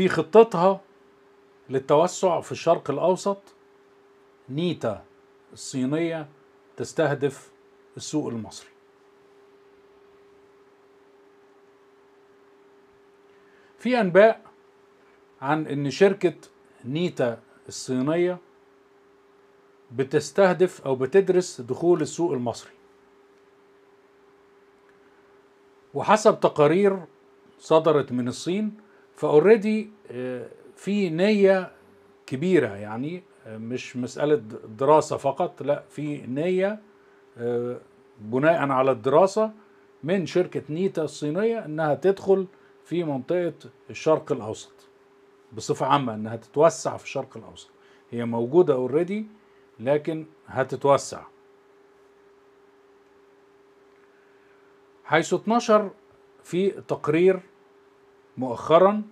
في خطتها للتوسع في الشرق الأوسط نيتا الصينية تستهدف السوق المصري في أنباء عن أن شركة نيتا الصينية بتستهدف أو بتدرس دخول السوق المصري وحسب تقارير صدرت من الصين فاوريدي آه، في نيه كبيره يعني آه، مش مساله دراسه فقط لا في نيه آه، بناء على الدراسه من شركه نيتا الصينيه انها تدخل في منطقه الشرق الاوسط بصفه عامه انها تتوسع في الشرق الاوسط هي موجوده اوريدي لكن هتتوسع حيث 12 في تقرير مؤخرا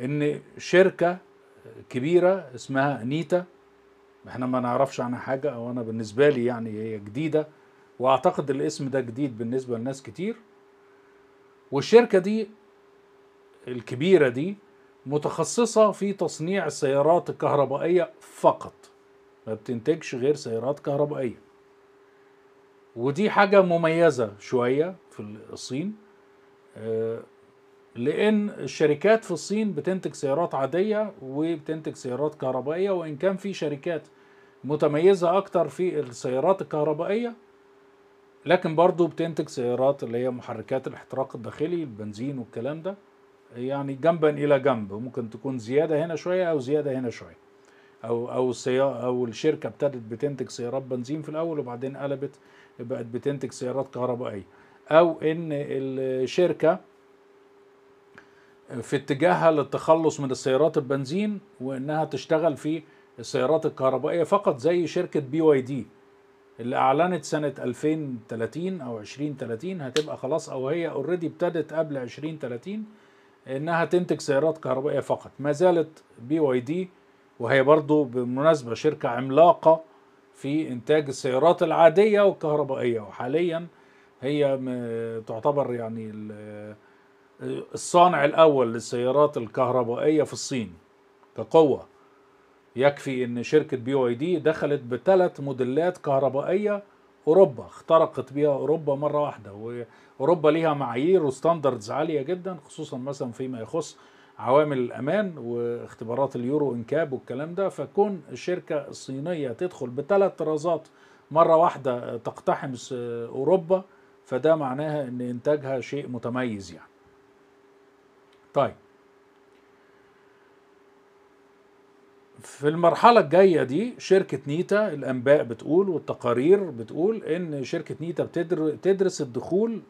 ان شركة كبيرة اسمها نيتا احنا ما نعرفش عنها حاجة او انا بالنسبة لي يعني هي جديدة واعتقد الاسم ده جديد بالنسبة لناس كتير والشركة دي الكبيرة دي متخصصة في تصنيع السيارات الكهربائية فقط ما بتنتجش غير سيارات كهربائية ودي حاجة مميزة شوية في الصين آه، لان الشركات في الصين بتنتج سيارات عاديه وبتنتج سيارات كهربائيه وان كان في شركات متميزه اكتر في السيارات الكهربائيه لكن برضو بتنتج سيارات اللي هي محركات الاحتراق الداخلي البنزين والكلام ده يعني جنبا الى جنب ممكن تكون زياده هنا شويه او زياده هنا شويه او او او الشركه ابتدت بتنتج سيارات بنزين في الاول وبعدين قلبت بقت بتنتج سيارات كهربائيه او ان الشركه في اتجاهها للتخلص من السيارات البنزين وانها تشتغل في السيارات الكهربائيه فقط زي شركه بي واي دي اللي اعلنت سنه 2030 او 2030 هتبقى خلاص او هي اوريدي ابتدت قبل 2030 انها تنتج سيارات كهربائيه فقط ما زالت بي واي دي وهي برضو بالمناسبه شركه عملاقه في انتاج السيارات العاديه والكهربائيه وحاليا هي تعتبر يعني الصانع الأول للسيارات الكهربائية في الصين كقوة يكفي ان شركة بي واي دي دخلت بثلاث موديلات كهربائية اوروبا اخترقت بها اوروبا مرة واحدة واوروبا ليها معايير وستاندردز عالية جدا خصوصا مثلا فيما يخص عوامل الامان واختبارات اليورو انكاب والكلام ده فكون الشركة الصينية تدخل بثلاث طرازات مرة واحدة تقتحم اوروبا فده معناها ان انتاجها شيء متميز يعني طيب في المرحلة الجاية دي شركة نيتا الأنباء بتقول والتقارير بتقول إن شركة نيتا بتدرس الدخول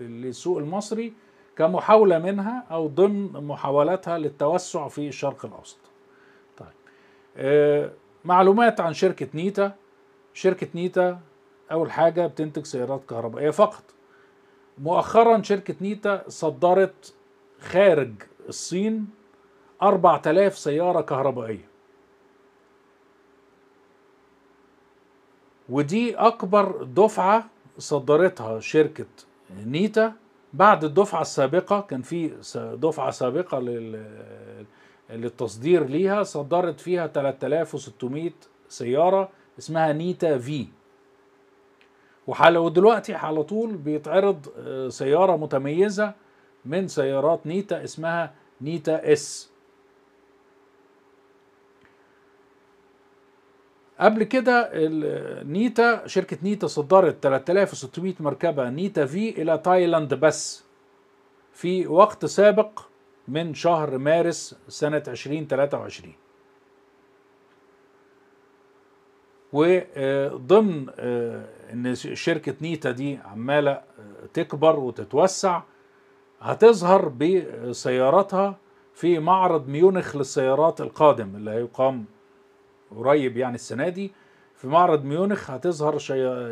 للسوق المصري كمحاولة منها أو ضمن محاولاتها للتوسع في الشرق الأوسط طيب آه، معلومات عن شركة نيتا شركة نيتا أول حاجة بتنتج سيارات كهربائية فقط مؤخرا شركة نيتا صدرت خارج الصين 4000 سيارة كهربائية ودي أكبر دفعة صدرتها شركة نيتا بعد الدفعة السابقة كان في دفعة سابقة للتصدير ليها صدرت فيها 3600 سيارة اسمها نيتا في ودلوقتي على طول بيتعرض آه، سيارة متميزة من سيارات نيتا اسمها نيتا اس قبل كده نيتا شركة نيتا صدرت 3600 مركبة نيتا في إلى تايلاند بس في وقت سابق من شهر مارس سنة 2023 وضمن آه، ان شركة نيتا دي عمالة آه، تكبر وتتوسع هتظهر بسيارتها في معرض ميونخ للسيارات القادم اللي هيقام قريب يعني السنه دي في معرض ميونخ هتظهر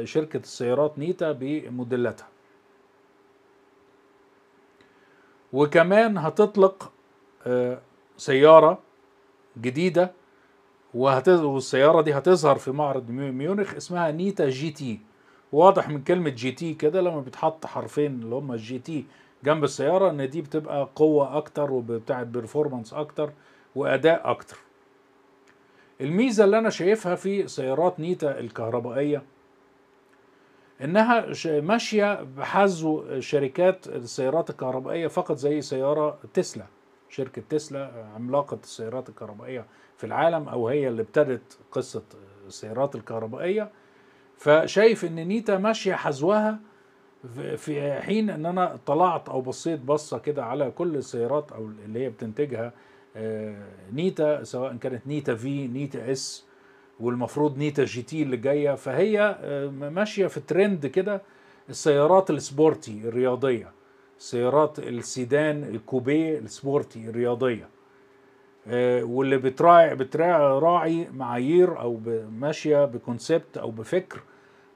شركه السيارات نيتا بموديلاتها وكمان هتطلق آه، سياره جديده والسياره دي هتظهر في معرض ميونخ اسمها نيتا جي تي واضح من كلمه جي تي كده لما بيتحط حرفين اللي هم الجي تي جنب السياره ان دي بتبقى قوه اكتر وبتاعت بيرفورمانس اكتر واداء اكتر الميزه اللي انا شايفها في سيارات نيتا الكهربائيه انها ماشيه بحذو شركات السيارات الكهربائيه فقط زي سياره تسلا شركه تسلا عملاقه السيارات الكهربائيه في العالم او هي اللي ابتدت قصه السيارات الكهربائيه فشايف ان نيتا ماشيه حذوها في حين ان انا طلعت او بصيت بصه كده على كل السيارات او اللي هي بتنتجها آه، نيتا سواء كانت نيتا في نيتا اس والمفروض نيتا جي تي اللي جايه فهي آه، ماشيه في ترند كده السيارات السبورتي الرياضيه سيارات السيدان الكوبيه السبورتي الرياضيه آه، واللي بتراعي بتراعي معايير او ماشيه بكونسبت او بفكر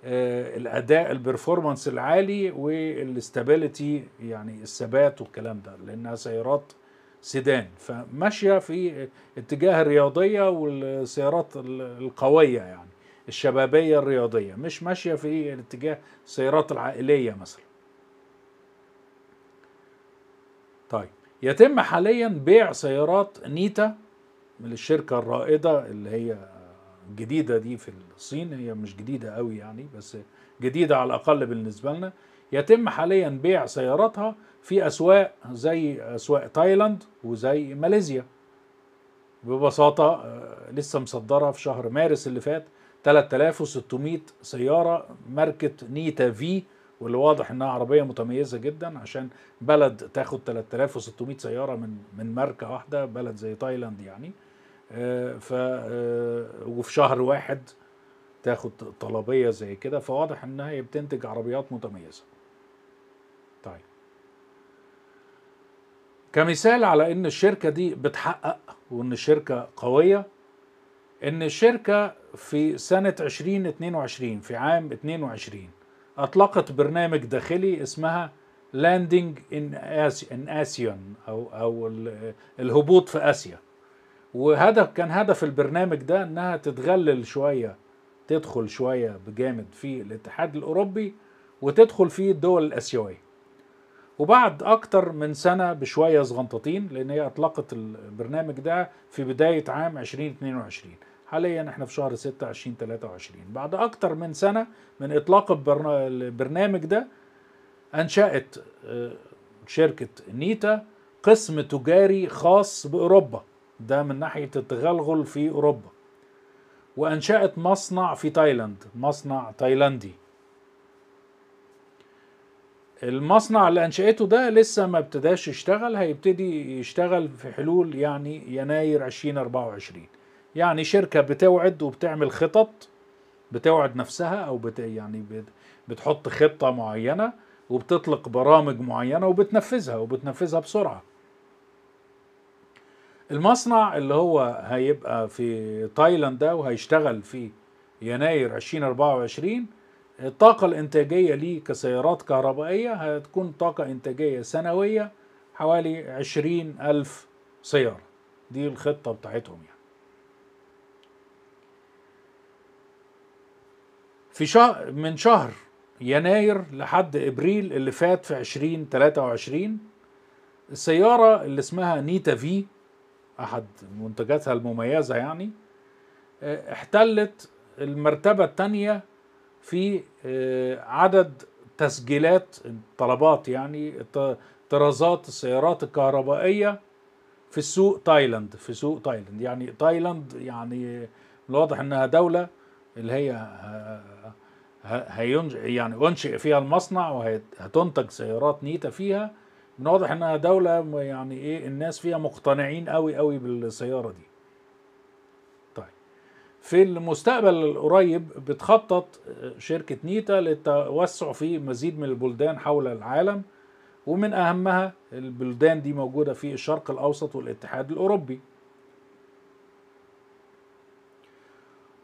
آه، الاداء البرفورمانس العالي والاستابيليتي يعني الثبات والكلام ده لانها سيارات سيدان فماشيه في اتجاه الرياضيه والسيارات القويه يعني الشبابيه الرياضيه مش ماشيه في اتجاه السيارات العائليه مثلا طيب يتم حاليا بيع سيارات نيتا من الشركه الرائده اللي هي الجديده دي في الصين هي مش جديده قوي يعني بس جديده على الاقل بالنسبه لنا يتم حاليا بيع سياراتها في اسواق زي اسواق تايلاند وزي ماليزيا ببساطه آه، لسه مصدره في شهر مارس اللي فات 3600 سياره ماركه نيتا في واللي واضح انها عربيه متميزه جدا عشان بلد تاخد 3600 سياره من من ماركه واحده بلد زي تايلاند يعني ف آه، وفي شهر واحد تاخد طلبيه زي كده فواضح انها هي بتنتج عربيات متميزه طيب كمثال على ان الشركه دي بتحقق وان الشركه قويه ان الشركه في سنه 2022 في عام 22 اطلقت برنامج داخلي اسمها لاندنج ان اسيون او او الهبوط في اسيا وهدف كان هدف البرنامج ده انها تتغلل شويه تدخل شويه بجامد في الاتحاد الاوروبي وتدخل في الدول الاسيويه وبعد اكتر من سنه بشويه صغنطتين لان هي اطلقت البرنامج ده في بدايه عام 2022 حاليا احنا في شهر 6 2023 بعد اكتر من سنه من اطلاق البرنامج ده انشات آه، شركه نيتا قسم تجاري خاص باوروبا ده من ناحية التغلغل في أوروبا وأنشأت مصنع في تايلاند مصنع تايلاندي المصنع اللي أنشأته ده لسه ما ابتداش يشتغل هيبتدي يشتغل في حلول يعني يناير 2024 يعني شركة بتوعد وبتعمل خطط بتوعد نفسها أو بت يعني بتحط خطة معينة وبتطلق برامج معينة وبتنفذها وبتنفذها بسرعة المصنع اللي هو هيبقى في تايلاند ده وهيشتغل في يناير 2024 الطاقة الإنتاجية ليه كسيارات كهربائية هتكون طاقة إنتاجية سنوية حوالي 20 ألف سيارة دي الخطة بتاعتهم يعني في شهر من شهر يناير لحد ابريل اللي فات في 2023 السياره اللي اسمها نيتا في احد منتجاتها المميزه يعني آه، احتلت المرتبه الثانيه في آه، عدد تسجيلات طلبات يعني طرازات السيارات الكهربائيه في السوق تايلاند في سوق تايلاند يعني تايلاند يعني الواضح انها دوله اللي هي آه، هينج يعني انشئ فيها المصنع وهتنتج سيارات نيتا فيها من واضح انها دولة يعني ايه الناس فيها مقتنعين قوي قوي بالسيارة دي طيب في المستقبل القريب بتخطط آه، شركة نيتا للتوسع في مزيد من البلدان حول العالم ومن اهمها البلدان دي موجودة في الشرق الاوسط والاتحاد الاوروبي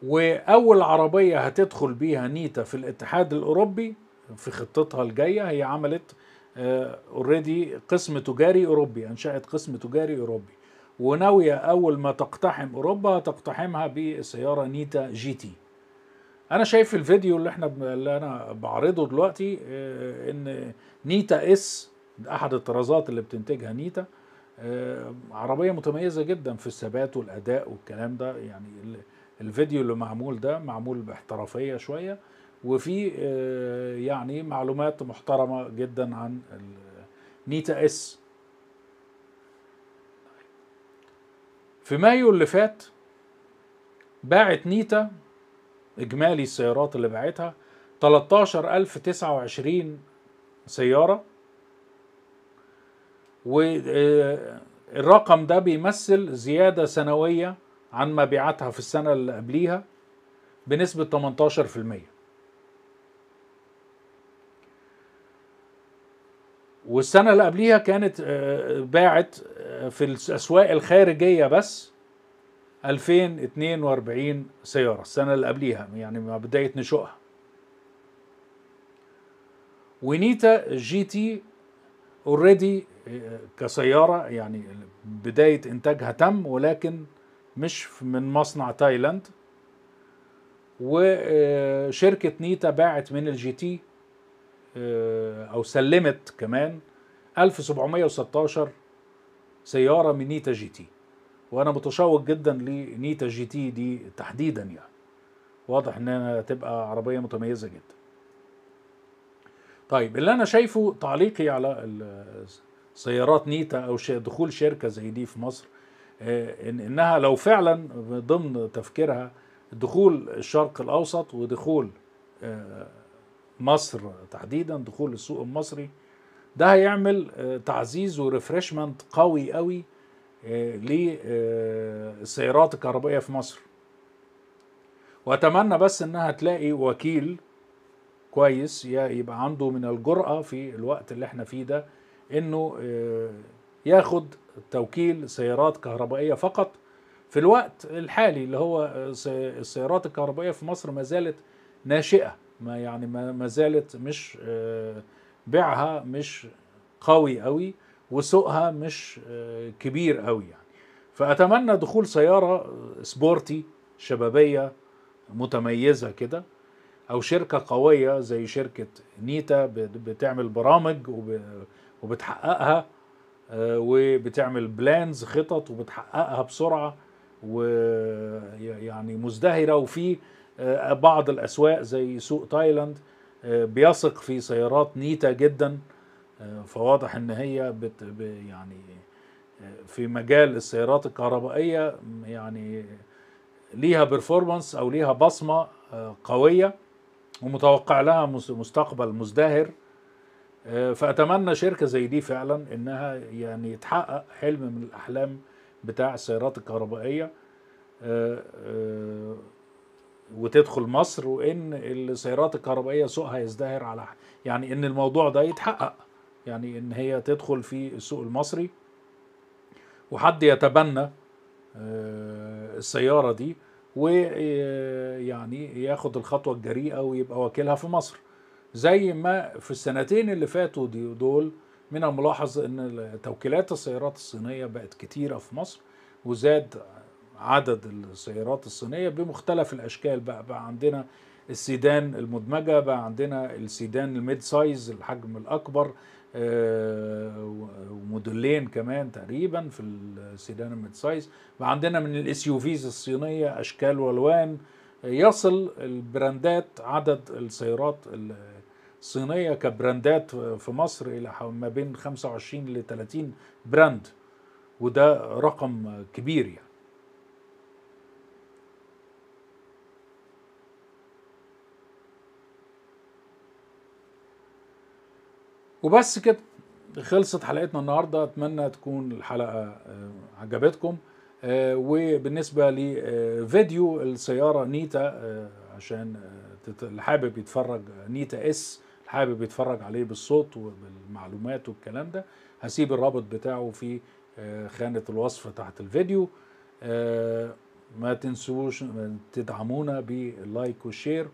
واول عربية هتدخل بيها نيتا في الاتحاد الاوروبي في خطتها الجاية هي عملت اوريدي آه، قسم تجاري اوروبي انشات قسم تجاري اوروبي وناويه اول ما تقتحم اوروبا تقتحمها بسياره نيتا جي تي انا شايف في الفيديو اللي احنا اللي انا بعرضه دلوقتي آه، ان نيتا اس احد الطرازات اللي بتنتجها نيتا آه، عربيه متميزه جدا في الثبات والاداء والكلام ده يعني الفيديو اللي معمول ده معمول باحترافيه شويه وفي آه، يعني معلومات محترمة جدا عن نيتا اس في مايو اللي فات باعت نيتا إجمالي السيارات اللي باعتها 13029 سيارة والرقم آه، ده بيمثل زيادة سنوية عن مبيعاتها في السنة اللي قبليها بنسبة 18% والسنه اللي قبليها كانت آه، باعت آه، في الاسواق الخارجيه بس 2042 سياره السنه اللي قبليها يعني مع بدايه نشوئها ونيتا جي تي اوريدي آه، كسياره يعني بدايه انتاجها تم ولكن مش من مصنع تايلاند وشركه نيتا باعت من الجي تي آه، او سلمت كمان 1716 سياره من نيتا جي تي وانا متشوق جدا لنيتا جي تي دي تحديدا يعني واضح انها تبقى عربيه متميزه جدا طيب اللي انا شايفه تعليقي على سيارات نيتا او دخول شركه زي دي في مصر آه، انها لو فعلا ضمن تفكيرها دخول الشرق الاوسط ودخول آه، مصر تحديدا دخول السوق المصري ده هيعمل آه، تعزيز وريفرشمنت قوي قوي آه، للسيارات آه، الكهربائيه في مصر واتمنى بس انها تلاقي وكيل كويس يبقى عنده من الجرأة في الوقت اللي احنا فيه ده انه ياخد توكيل سيارات كهربائية فقط في الوقت الحالي اللي هو السيارات الكهربائية في مصر ما زالت ناشئة ما يعني ما زالت مش آه، بيعها مش قوي قوي وسوقها مش آه، كبير قوي يعني فاتمنى دخول سياره سبورتي شبابيه متميزه كده او شركه قويه زي شركه نيتا بتعمل برامج وبتحققها آه، وبتعمل بلانز خطط وبتحققها بسرعه ويعني مزدهره وفي آه، بعض الأسواق زي سوق تايلاند آه، بيثق في سيارات نيتا جدا آه، فواضح ان هي بت يعني في مجال السيارات الكهربائية يعني ليها بيرفورمانس او ليها بصمة قوية ومتوقع لها مستقبل مزدهر فاتمنى شركة زي دي فعلا انها يعني تحقق حلم من الاحلام بتاع السيارات الكهربائية وتدخل مصر وان السيارات الكهربائيه سوقها يزدهر على يعني ان الموضوع ده يتحقق يعني ان هي تدخل في السوق المصري وحد يتبنى آه، السياره دي ويعني آه، ياخد الخطوه الجريئه ويبقى وكيلها في مصر زي ما في السنتين اللي فاتوا دي دول من الملاحظ ان توكيلات السيارات الصينيه بقت كتيره في مصر وزاد عدد السيارات الصينية بمختلف الأشكال بقى بقى عندنا السيدان المدمجة بقى عندنا السيدان الميد سايز الحجم الأكبر آه، وموديلين كمان تقريبا في السيدان الميد سايز بقى عندنا من الاس يو فيز الصينية أشكال والوان يصل البراندات عدد السيارات الصينية كبراندات في مصر إلى ما بين 25 ل 30 براند وده رقم كبير يعني وبس كده خلصت حلقتنا النهارده اتمنى تكون الحلقه آه، عجبتكم آه، وبالنسبه لفيديو آه، السياره نيتا عشان اللي حابب يتفرج نيتا اس حابب يتفرج عليه بالصوت وبالمعلومات والكلام ده هسيب الرابط بتاعه في خانه الوصف تحت الفيديو ما تنسوش تدعمونا باللايك والشير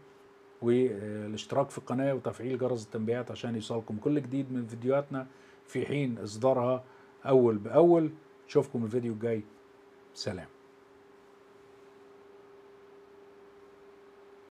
والاشتراك في القناة وتفعيل جرس التنبيهات عشان يوصلكم كل جديد من فيديوهاتنا في حين إصدارها أول بأول نشوفكم الفيديو الجاي سلام